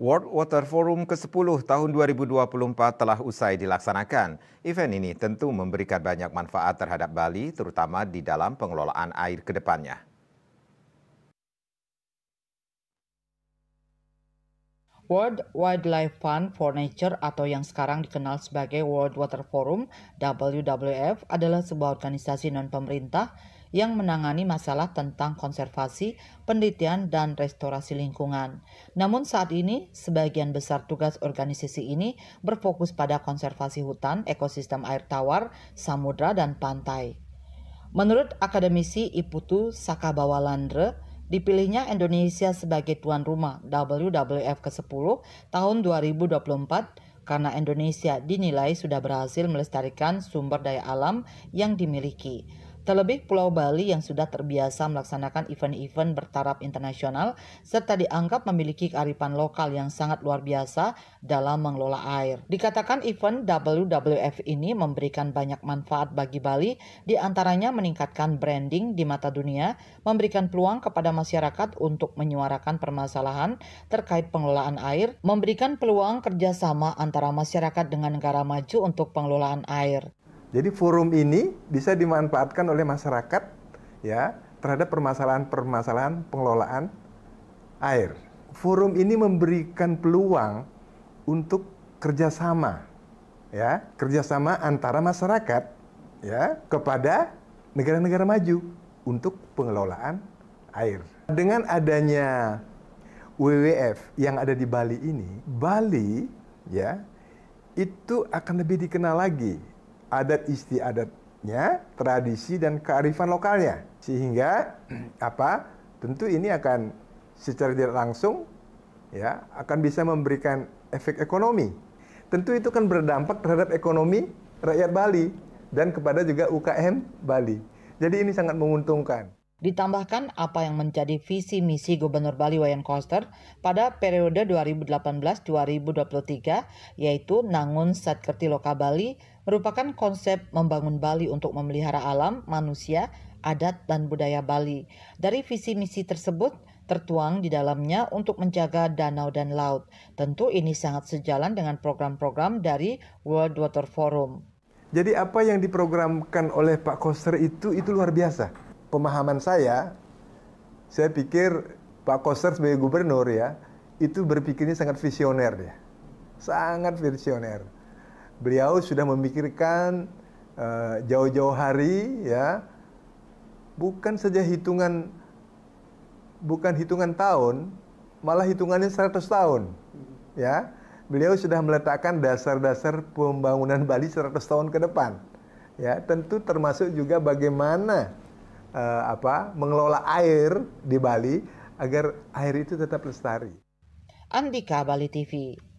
World Water Forum ke-10 tahun 2024 telah usai dilaksanakan. Event ini tentu memberikan banyak manfaat terhadap Bali, terutama di dalam pengelolaan air ke depannya. World Wildlife Fund for Nature atau yang sekarang dikenal sebagai World Water Forum WWF adalah sebuah organisasi non pemerintah yang menangani masalah tentang konservasi, penelitian, dan restorasi lingkungan. Namun saat ini, sebagian besar tugas organisasi ini berfokus pada konservasi hutan, ekosistem air tawar, samudra, dan pantai. Menurut akademisi Iputu Sakabawalandre, Dipilihnya Indonesia sebagai tuan rumah WWF ke-10 tahun 2024 karena Indonesia dinilai sudah berhasil melestarikan sumber daya alam yang dimiliki. Terlebih Pulau Bali yang sudah terbiasa melaksanakan event-event bertaraf internasional serta dianggap memiliki kearifan lokal yang sangat luar biasa dalam mengelola air. Dikatakan event WWF ini memberikan banyak manfaat bagi Bali, diantaranya meningkatkan branding di mata dunia, memberikan peluang kepada masyarakat untuk menyuarakan permasalahan terkait pengelolaan air, memberikan peluang kerjasama antara masyarakat dengan negara maju untuk pengelolaan air. Jadi forum ini bisa dimanfaatkan oleh masyarakat ya terhadap permasalahan-permasalahan pengelolaan air. Forum ini memberikan peluang untuk kerjasama ya kerjasama antara masyarakat ya kepada negara-negara maju untuk pengelolaan air. Dengan adanya WWF yang ada di Bali ini, Bali ya itu akan lebih dikenal lagi adat istiadatnya, tradisi dan kearifan lokalnya. Sehingga apa? Tentu ini akan secara tidak langsung ya akan bisa memberikan efek ekonomi. Tentu itu kan berdampak terhadap ekonomi rakyat Bali dan kepada juga UKM Bali. Jadi ini sangat menguntungkan. Ditambahkan apa yang menjadi visi misi Gubernur Bali Wayan Koster pada periode 2018-2023 yaitu Nangun Satkerti Loka Bali merupakan konsep membangun Bali untuk memelihara alam, manusia, adat, dan budaya Bali. Dari visi misi tersebut, tertuang di dalamnya untuk menjaga danau dan laut. Tentu ini sangat sejalan dengan program-program dari World Water Forum. Jadi apa yang diprogramkan oleh Pak Koster itu itu luar biasa pemahaman saya, saya pikir Pak Koster sebagai gubernur ya, itu berpikirnya sangat visioner ya. Sangat visioner. Beliau sudah memikirkan eh, jauh-jauh hari ya, bukan saja hitungan bukan hitungan tahun, malah hitungannya 100 tahun. Ya. Beliau sudah meletakkan dasar-dasar pembangunan Bali 100 tahun ke depan. Ya, tentu termasuk juga bagaimana uh, apa mengelola air di Bali agar air itu tetap lestari. Andika Bali TV